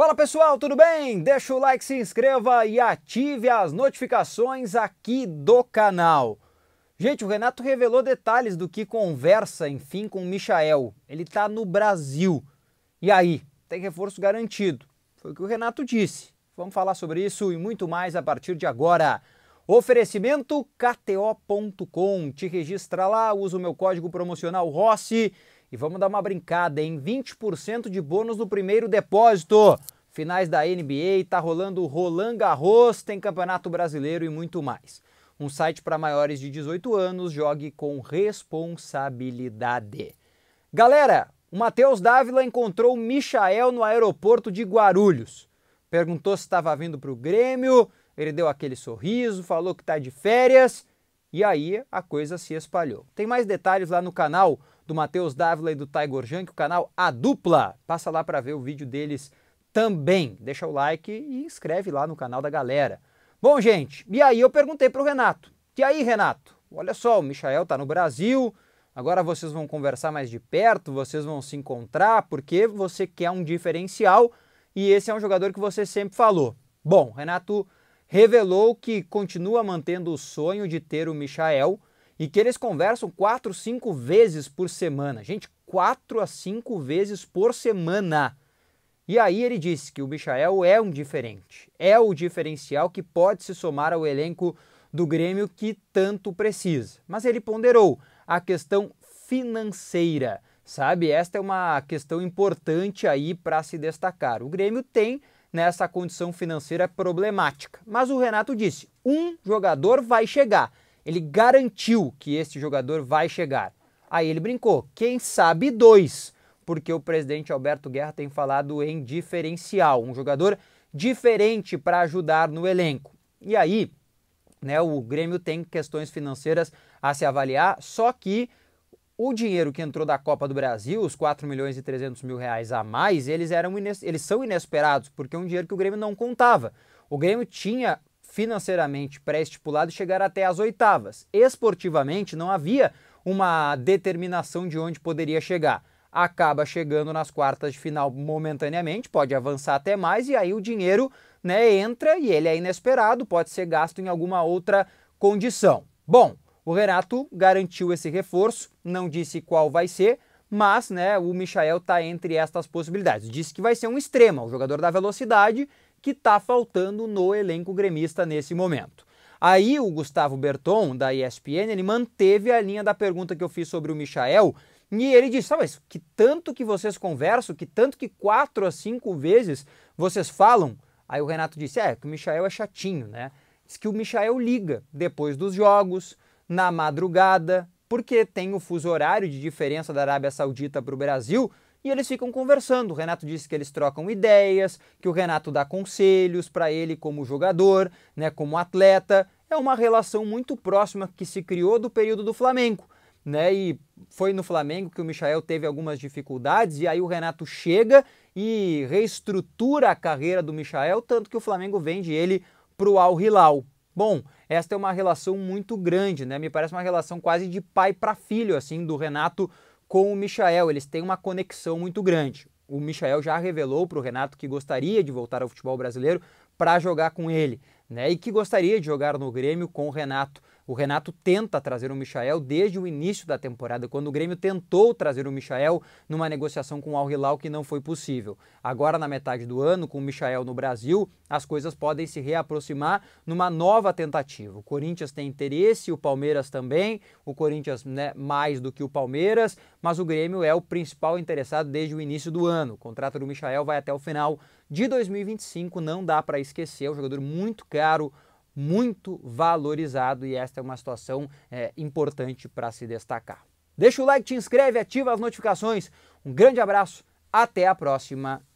Fala pessoal, tudo bem? Deixa o like, se inscreva e ative as notificações aqui do canal. Gente, o Renato revelou detalhes do que conversa, enfim, com o Michael. Ele tá no Brasil. E aí, tem reforço garantido. Foi o que o Renato disse. Vamos falar sobre isso e muito mais a partir de agora. Oferecimento KTO.com. Te registra lá, usa o meu código promocional Rossi e vamos dar uma brincada, em 20% de bônus no primeiro depósito. Finais da NBA, tá rolando o Roland Garros, tem Campeonato Brasileiro e muito mais. Um site para maiores de 18 anos, jogue com responsabilidade. Galera, o Matheus Dávila encontrou o Michael no aeroporto de Guarulhos. Perguntou se estava vindo para o Grêmio, ele deu aquele sorriso, falou que está de férias. E aí a coisa se espalhou. Tem mais detalhes lá no canal do Matheus Dávila e do Tiger Junk, o canal A Dupla. Passa lá para ver o vídeo deles também. Deixa o like e inscreve lá no canal da galera. Bom, gente, e aí eu perguntei para o Renato. E aí, Renato? Olha só, o Michael está no Brasil, agora vocês vão conversar mais de perto, vocês vão se encontrar, porque você quer um diferencial e esse é um jogador que você sempre falou. Bom, Renato revelou que continua mantendo o sonho de ter o Michael e que eles conversam quatro, cinco vezes por semana. Gente, quatro a cinco vezes por semana. E aí ele disse que o Michael é um diferente, é o diferencial que pode se somar ao elenco do Grêmio que tanto precisa. Mas ele ponderou a questão financeira, sabe? Esta é uma questão importante aí para se destacar. O Grêmio tem nessa condição financeira problemática, mas o Renato disse: um jogador vai chegar ele garantiu que esse jogador vai chegar. Aí ele brincou, quem sabe dois, porque o presidente Alberto Guerra tem falado em diferencial, um jogador diferente para ajudar no elenco. E aí, né, o Grêmio tem questões financeiras a se avaliar, só que o dinheiro que entrou da Copa do Brasil, os 4 milhões e 300 mil reais a mais, eles, eram eles são inesperados, porque é um dinheiro que o Grêmio não contava. O Grêmio tinha financeiramente pré-estipulado chegar até as oitavas. Esportivamente, não havia uma determinação de onde poderia chegar. Acaba chegando nas quartas de final momentaneamente, pode avançar até mais, e aí o dinheiro né, entra e ele é inesperado, pode ser gasto em alguma outra condição. Bom, o Renato garantiu esse reforço, não disse qual vai ser, mas né, o Michael está entre estas possibilidades. Disse que vai ser um extremo, o jogador da velocidade que está faltando no elenco gremista nesse momento. Aí o Gustavo Berton, da ESPN, ele manteve a linha da pergunta que eu fiz sobre o Michael, e ele disse: ah, mas que tanto que vocês conversam, que tanto que quatro a cinco vezes vocês falam. Aí o Renato disse: é, que o Michael é chatinho, né? Diz que o Michael liga depois dos jogos, na madrugada, porque tem o fuso horário de diferença da Arábia Saudita para o Brasil e eles ficam conversando. O Renato disse que eles trocam ideias, que o Renato dá conselhos para ele como jogador, né, como atleta. É uma relação muito próxima que se criou do período do Flamengo, né? E foi no Flamengo que o Michael teve algumas dificuldades e aí o Renato chega e reestrutura a carreira do Michael, tanto que o Flamengo vende ele para o Al Hilal. Bom, esta é uma relação muito grande, né? Me parece uma relação quase de pai para filho assim do Renato com o Michael, eles têm uma conexão muito grande. O Michael já revelou para o Renato que gostaria de voltar ao futebol brasileiro para jogar com ele, né? E que gostaria de jogar no Grêmio com o Renato o Renato tenta trazer o Michael desde o início da temporada, quando o Grêmio tentou trazer o Michael numa negociação com o Al Hilal que não foi possível. Agora, na metade do ano, com o Michael no Brasil, as coisas podem se reaproximar numa nova tentativa. O Corinthians tem interesse, o Palmeiras também, o Corinthians né, mais do que o Palmeiras, mas o Grêmio é o principal interessado desde o início do ano. O contrato do Michael vai até o final de 2025, não dá para esquecer, é um jogador muito caro muito valorizado e esta é uma situação é, importante para se destacar. Deixa o like, te inscreve, ativa as notificações. Um grande abraço, até a próxima